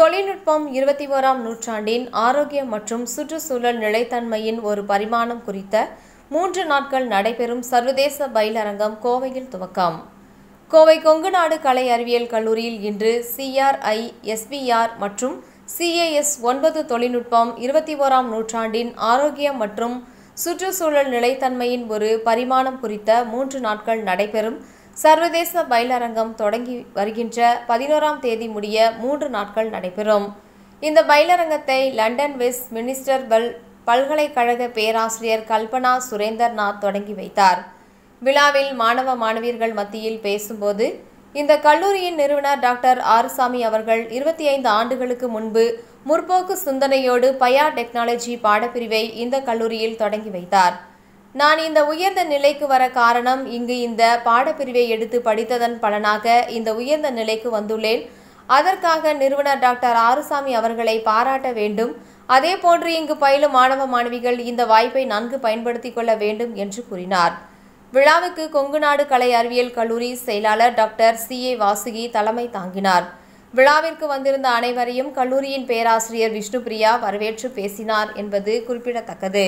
தொழில்நுட்பம் இருபத்தி ஓராம் நூற்றாண்டின் ஆரோக்கியம் மற்றும் சுற்றுச்சூழல் நிலைத்தன்மையின் ஒரு பரிமாணம் குறித்த மூன்று நாட்கள் நடைபெறும் சர்வதேச பயிலரங்கம் கோவையில் துவக்கம் கோவை கொங்குநாடு கலை அறிவியல் கல்லூரியில் இன்று சிஆர்ஐ எஸ்பிஆர் மற்றும் சிஏஎஸ் ஒன்பது தொழில்நுட்பம் இருபத்தி ஓராம் நூற்றாண்டின் ஆரோக்கியம் மற்றும் சுற்றுச்சூழல் நிலைத்தன்மையின் ஒரு பரிமாணம் குறித்த மூன்று நாட்கள் நடைபெறும் சர்வதேச பயிலரங்கம் தொடங்கி வருகின்ற பதினோராம் தேதி முடிய மூன்று நாட்கள் நடைபெறும் இந்த பயிலரங்கத்தை லண்டன் வெஸ்ட் மினிஸ்டர் பல் பல்கலைக்கழக பேராசிரியர் கல்பனா சுரேந்தர்நாத் தொடங்கி வைத்தார் விழாவில் மாணவ மாணவியர்கள் மத்தியில் பேசும்போது இந்த கல்லூரியின் நிறுவனர் டாக்டர் ஆறுசாமி அவர்கள் இருபத்தி ஐந்து ஆண்டுகளுக்கு முன்பு முற்போக்கு சிந்தனையோடு பயா டெக்னாலஜி பாடப்பிரிவை இந்த கல்லூரியில் தொடங்கி வைத்தார் நான் இந்த உயர்ந்த நிலைக்கு வர காரணம் இங்கு இந்த பாடப்பிரிவை எடுத்து படித்ததன் பலனாக இந்த உயர்ந்த நிலைக்கு வந்துள்ளேன் அதற்காக நிறுவனர் டாக்டர் ஆறுசாமி அவர்களை பாராட்ட வேண்டும் அதே போன்று இங்கு பயிலும் மாணவ மாணவிகள் இந்த வாய்ப்பை நன்கு பயன்படுத்திக் கொள்ள வேண்டும் என்று கூறினார் விழாவுக்கு கொங்குநாடு கலை அறிவியல் கல்லூரி செயலாளர் டாக்டர் சி ஏ வாசுகி தலைமை தாங்கினார் விழாவிற்கு வந்திருந்த அனைவரையும் கல்லூரியின் பேராசிரியர் விஷ்ணுபிரியா வரவேற்று பேசினார் என்பது குறிப்பிடத்தக்கது